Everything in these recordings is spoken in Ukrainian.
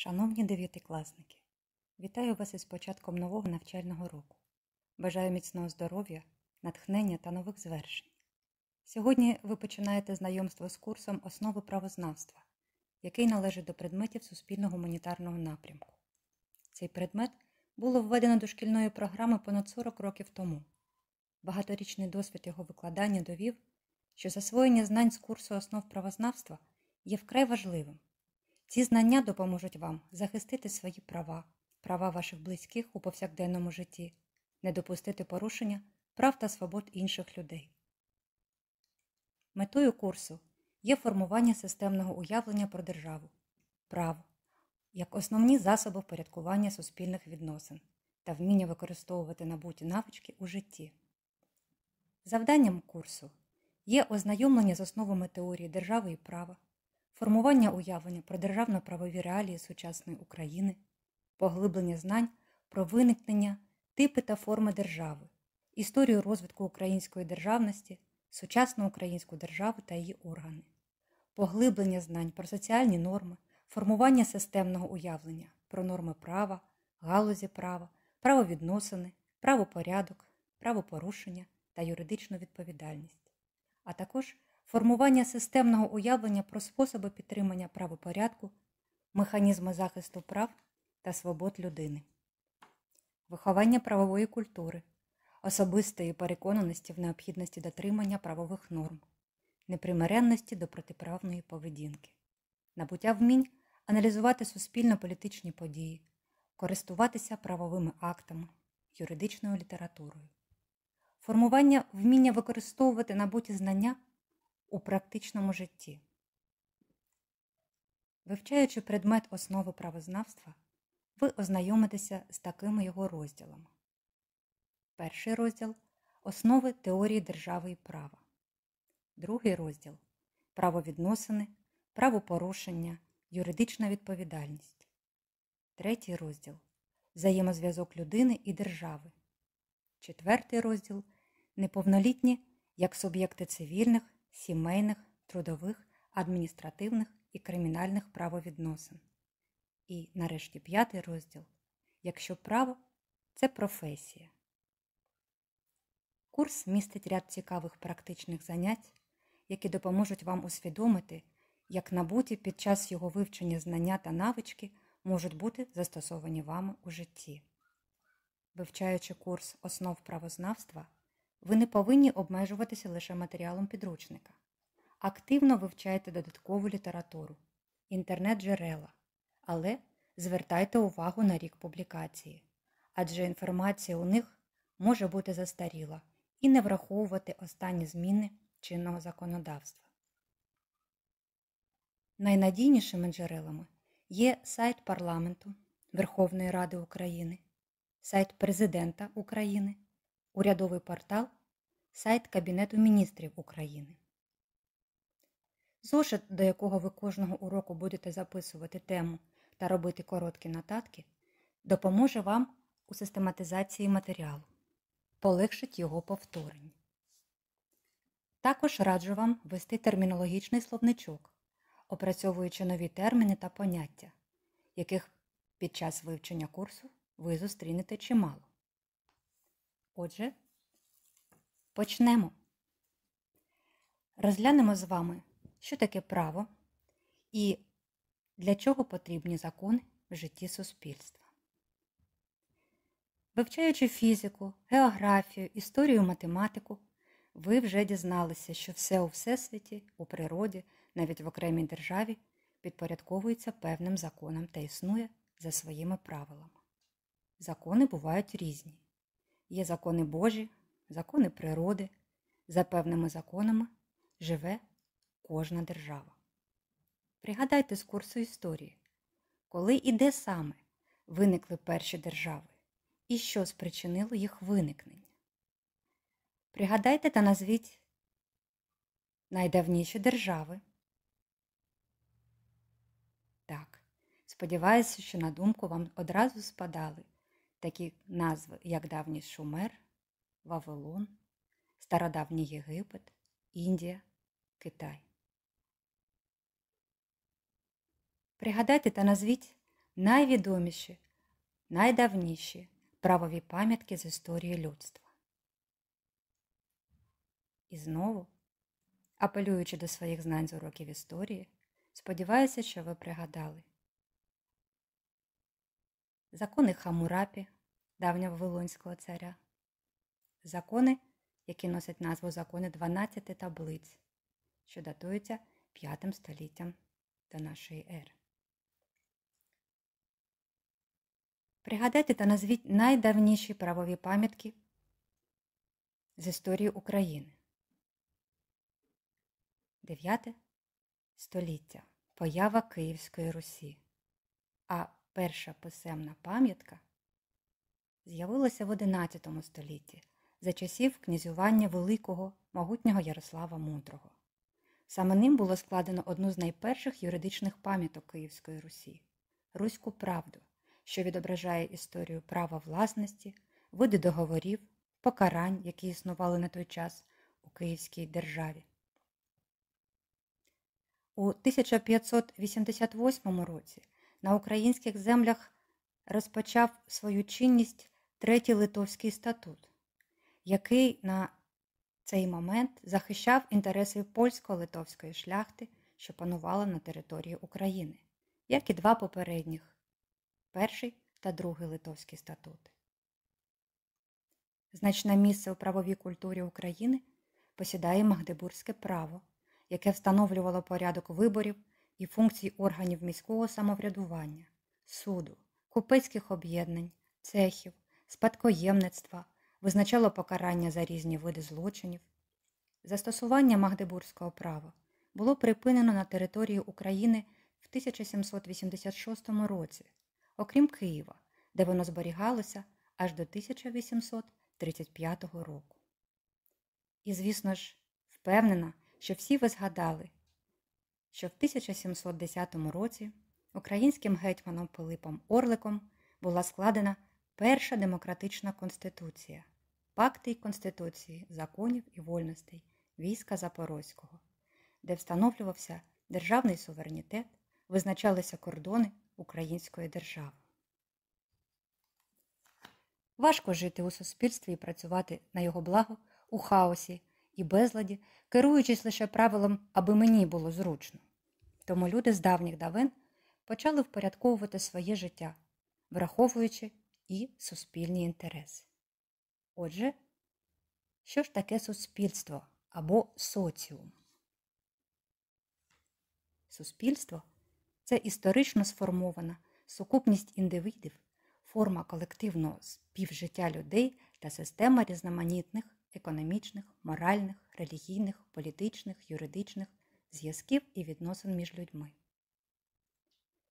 Шановні дев'ятикласники, вітаю вас із початком нового навчального року. Бажаю міцного здоров'я, натхнення та нових звершень. Сьогодні ви починаєте знайомство з курсом основи правознавства, який належить до предметів суспільно-гуманітарного напрямку. Цей предмет було введено до шкільної програми понад 40 років тому. Багаторічний досвід його викладання довів, що засвоєння знань з курсу основ правознавства є вкрай важливим. Ці знання допоможуть вам захистити свої права, права ваших близьких у повсякденному житті, не допустити порушення прав та свобод інших людей. Метою курсу є формування системного уявлення про державу, право як основні засоби впорядкування суспільних відносин та вміння використовувати набуті навички у житті. Завданням курсу є ознайомлення з основами теорії держави і права формування уявлення про державно-правові реалії сучасної України, поглиблення знань про виникнення, типи та форми держави, історію розвитку української державності, сучасну українську державу та її органи, поглиблення знань про соціальні норми, формування системного уявлення про норми права, галузі права, правовідносини, правопорядок, правопорушення та юридичну відповідальність, а також формування системного уявлення про способи підтримання правопорядку, механізми захисту прав та свобод людини, виховання правової культури, особистої переконаності в необхідності дотримання правових норм, непримиренності до протиправної поведінки, набуття вмінь аналізувати суспільно-політичні події, користуватися правовими актами, юридичною літературою. Формування вміння використовувати набуті знання у практичному житті. Вивчаючи предмет основи правознавства, ви ознайомитеся з такими його розділами. Перший розділ основи теорії держави і права. Другий розділ правовідносини, правопорушення, юридична відповідальність. Третій розділ взаємозв'язок людини і держави. Четвертий розділ неповнолітні як суб'єкти цивільних сімейних, трудових, адміністративних і кримінальних правовідносин. І, нарешті, п'ятий розділ Якщо право це професія. Курс містить ряд цікавих практичних занять, які допоможуть вам усвідомити, як набуті під час його вивчення знання та навички можуть бути застосовані вами у житті. Вивчаючи курс основ правознавства. Ви не повинні обмежуватися лише матеріалом підручника. Активно вивчайте додаткову літературу, інтернет-джерела, але звертайте увагу на рік публікації, адже інформація у них може бути застаріла і не враховувати останні зміни чинного законодавства. Найнадійнішими джерелами є сайт парламенту Верховної Ради України, сайт Президента України. Урядовий портал, сайт Кабінету міністрів України. Зошит, до якого ви кожного уроку будете записувати тему та робити короткі нотатки, допоможе вам у систематизації матеріалу, полегшить його повторення. Також раджу вам вести термінологічний словничок, опрацьовуючи нові терміни та поняття, яких під час вивчення курсу ви зустрінете чимало. Отже, почнемо. Розглянемо з вами, що таке право і для чого потрібні закони в житті суспільства. Вивчаючи фізику, географію, історію, математику, ви вже дізналися, що все у всесвіті, у природі, навіть в окремій державі підпорядковується певним законам та існує за своїми правилами. Закони бувають різні. Є закони Божі, закони природи. За певними законами живе кожна держава. Пригадайте з курсу історії, коли і де саме виникли перші держави і що спричинило їх виникнення. Пригадайте та назвіть найдавніші держави. Так, сподіваюся, що на думку вам одразу спадали такі назви, як давній Шумер, Вавилон, Стародавній Єгипет, Індія, Китай. Пригадайте та назвіть найвідоміші, найдавніші правові пам'ятки з історії людства. І знову, апелюючи до своїх знань з уроків історії, сподіваюся, що ви пригадали закони Хамурапі, давнього Вилонського царя, закони, які носять назву закони 12 таблиць, що датуються 5 століттям до нашої ери. Пригадайте та назвіть найдавніші правові пам'ятки з історії України. 9 століття. Поява Київської Русі. А перша писемна пам'ятка з'явилася в XI столітті за часів князювання великого могутнього Ярослава Мудрого. Саме ним було складено одну з найперших юридичних пам'яток Київської Русі Руську правду, що відображає історію права власності, види договорів, покарань, які існували на той час у Київській державі. У 1588 році на українських землях розпочав свою чинність Третій Литовський статут, який на цей момент захищав інтереси польсько-литовської шляхти, що панувала на території України, як і два попередніх перший та другий Литовський статути. Значне місце у правовій культурі України посідає Магдебурзьке право, яке встановлювало порядок виборів і функцій органів міського самоврядування, суду, купецьких об'єднань, цехів, спадкоємництва, визначало покарання за різні види злочинів. Застосування магдебурзького права було припинено на території України в 1786 році, окрім Києва, де воно зберігалося аж до 1835 року. І, звісно ж, впевнена, що всі ви згадали, що в 1710 році українським гетьманом Пилипом Орликом була складена перша демократична конституція, пакти й конституції законів і вольностей війська Запорозького, де встановлювався державний суверенітет, визначалися кордони Української держави. Важко жити у суспільстві і працювати на його благо у хаосі і безладі, керуючись лише правилом, аби мені було зручно. Тому люди з давніх давин почали впорядковувати своє життя, враховуючи і суспільні інтереси. Отже, що ж таке суспільство або соціум? Суспільство це історично сформована сукупність індивідів, форма колективного співжиття людей та система різноманітних економічних, моральних, релігійних, політичних, юридичних зв'язків і відносин між людьми.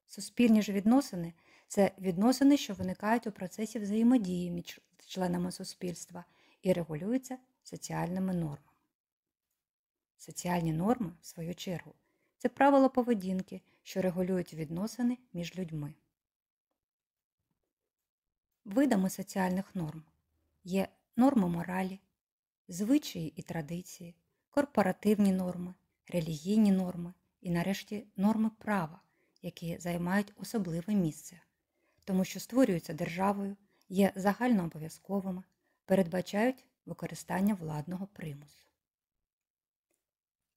Суспільні ж відносини це відносини, що виникають у процесі взаємодії між членами суспільства і регулюються соціальними нормами. Соціальні норми, в свою чергу, це правила поведінки, що регулюють відносини між людьми. Видами соціальних норм є норми моралі, звичаї і традиції, корпоративні норми, релігійні норми і, нарешті, норми права, які займають особливе місце, тому що створюються державою, є загальнообов'язковими, передбачають використання владного примусу.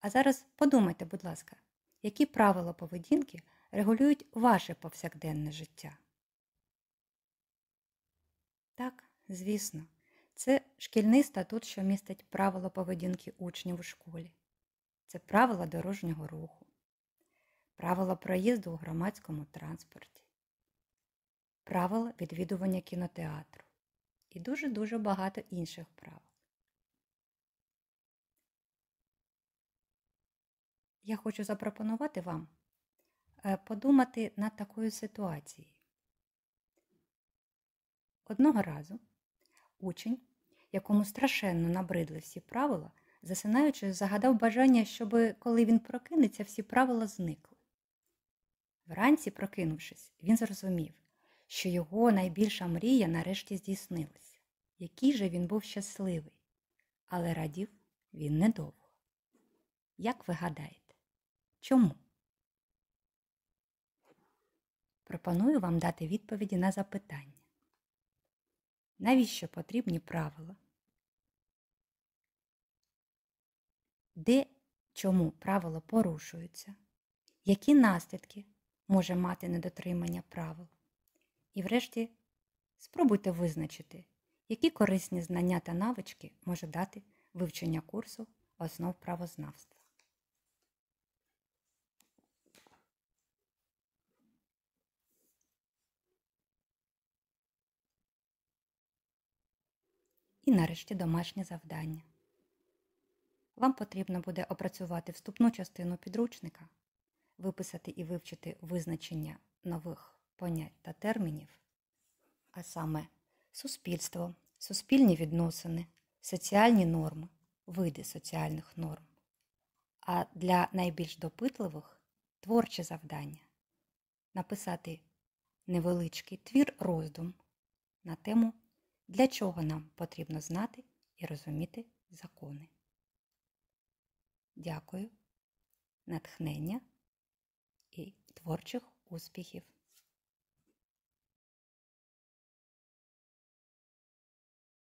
А зараз подумайте, будь ласка, які правила поведінки регулюють ваше повсякденне життя? Так, звісно, це шкільний статут, що містить правила поведінки учнів у школі це правила дорожнього руху, правила проїзду у громадському транспорті, правила відвідування кінотеатру і дуже-дуже багато інших правил. Я хочу запропонувати вам е, подумати над такою ситуацією. Одного разу учень, якому страшенно набридли всі правила, засинаючи, загадав бажання, щоби, коли він прокинеться, всі правила зникли. Вранці, прокинувшись, він зрозумів, що його найбільша мрія нарешті здійснилася. Який же він був щасливий, але радів він недовго. Як ви гадаєте, чому? Пропоную вам дати відповіді на запитання. Навіщо потрібні правила? де чому правила порушуються, які наслідки може мати недотримання правил. І врешті спробуйте визначити, які корисні знання та навички може дати вивчення курсу основ правознавства. І нарешті домашнє завдання. Вам потрібно буде опрацювати вступну частину підручника, виписати і вивчити визначення нових понять та термінів, а саме суспільство, суспільні відносини, соціальні норми, види соціальних норм. А для найбільш допитливих творче завдання написати невеличкий твір роздум на тему, для чого нам потрібно знати і розуміти закони. Дякую, натхнення і творчих успіхів!